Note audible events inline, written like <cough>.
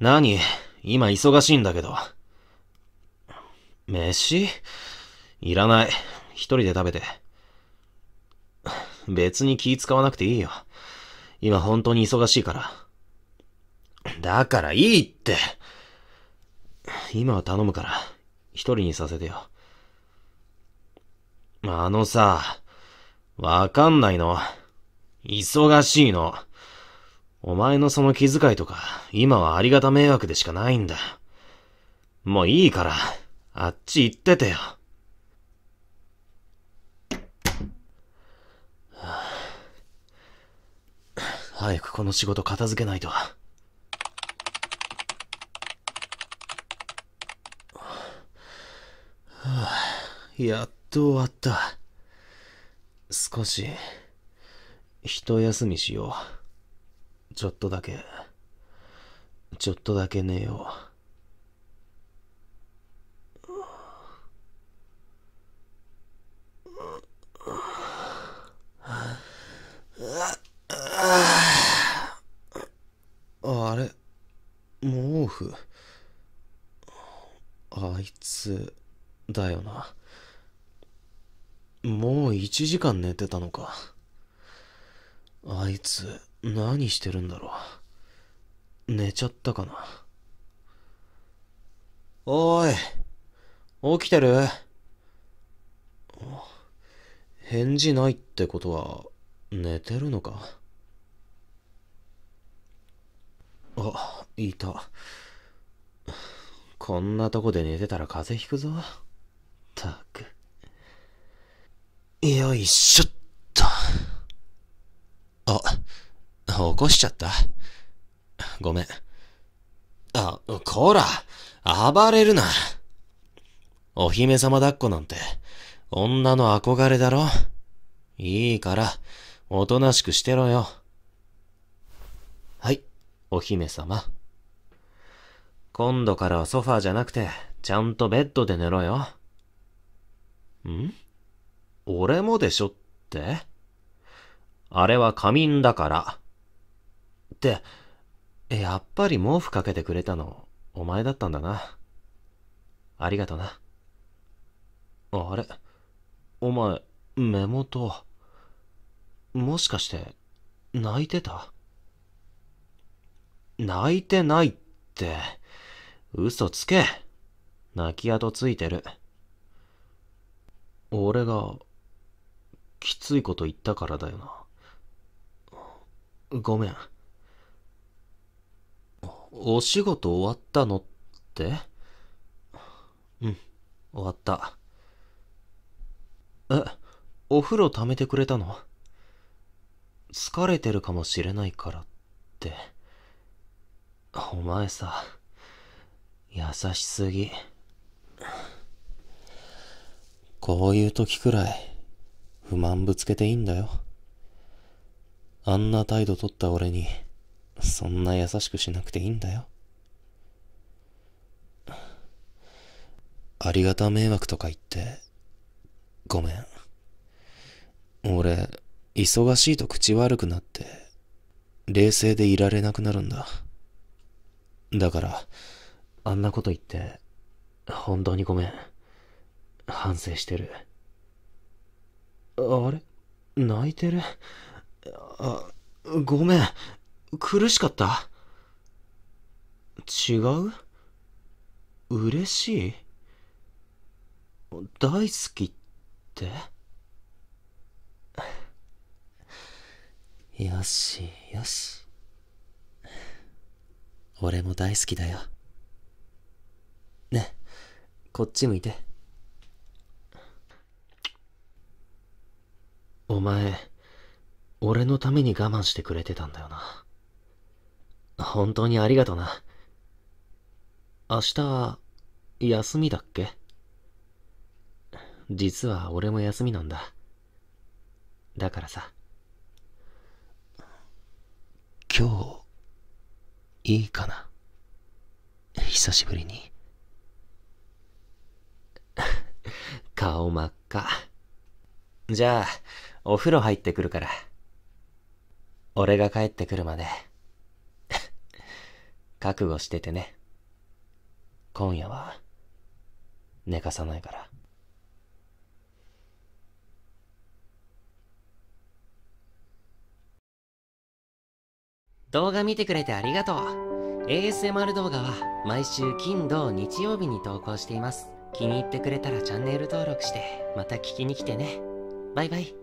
何今忙しいんだけど。飯いらない。一人で食べて。別に気使わなくていいよ。今本当に忙しいから。だからいいって。今は頼むから、一人にさせてよ。あのさ、わかんないの。忙しいの。お前のその気遣いとか、今はありがた迷惑でしかないんだ。もういいから、あっち行っててよ。早くこの仕事片付けないと。やっと終わった。少し、一休みしよう。ちょっとだけ、ちょっとだけ寝よう。あれ毛布。あいつ、だよな。もう1時間寝てたのか。あいつ、何してるんだろう。寝ちゃったかな。おい、起きてる返事ないってことは、寝てるのかあ、いた。こんなとこで寝てたら風邪ひくぞ。たく。よいしょっ起こしちゃった。ごめん。あ、こら、暴れるな。お姫様抱っこなんて、女の憧れだろいいから、おとなしくしてろよ。はい、お姫様。今度からはソファーじゃなくて、ちゃんとベッドで寝ろよ。ん俺もでしょってあれは仮眠だから。、やっぱり毛布かけてくれたの、お前だったんだな。ありがとな。あれお前、目元。もしかして、泣いてた泣いてないって、嘘つけ。泣き跡ついてる。俺が、きついこと言ったからだよな。ごめん。お仕事終わったのってうん、終わった。え、お風呂溜めてくれたの疲れてるかもしれないからって。お前さ、優しすぎ。こういう時くらい、不満ぶつけていいんだよ。あんな態度取った俺に、そんな優しくしなくていいんだよ。ありがた迷惑とか言って、ごめん。俺、忙しいと口悪くなって、冷静でいられなくなるんだ。だから、あんなこと言って、本当にごめん。反省してる。あれ泣いてるあ、ごめん。苦しかった違う嬉しい大好きって <laughs> よしよし俺も大好きだよねこっち向いてお前俺のために我慢してくれてたんだよな本当にありがとな。明日、休みだっけ実は俺も休みなんだ。だからさ。今日、いいかな久しぶりに。<laughs> 顔真っ赤。じゃあ、お風呂入ってくるから。俺が帰ってくるまで。覚悟しててね。今夜は、寝かさないから。動画見てくれてありがとう ASMR 動画は毎週金土日曜日に投稿しています気に入ってくれたらチャンネル登録してまた聞きに来てねバイバイ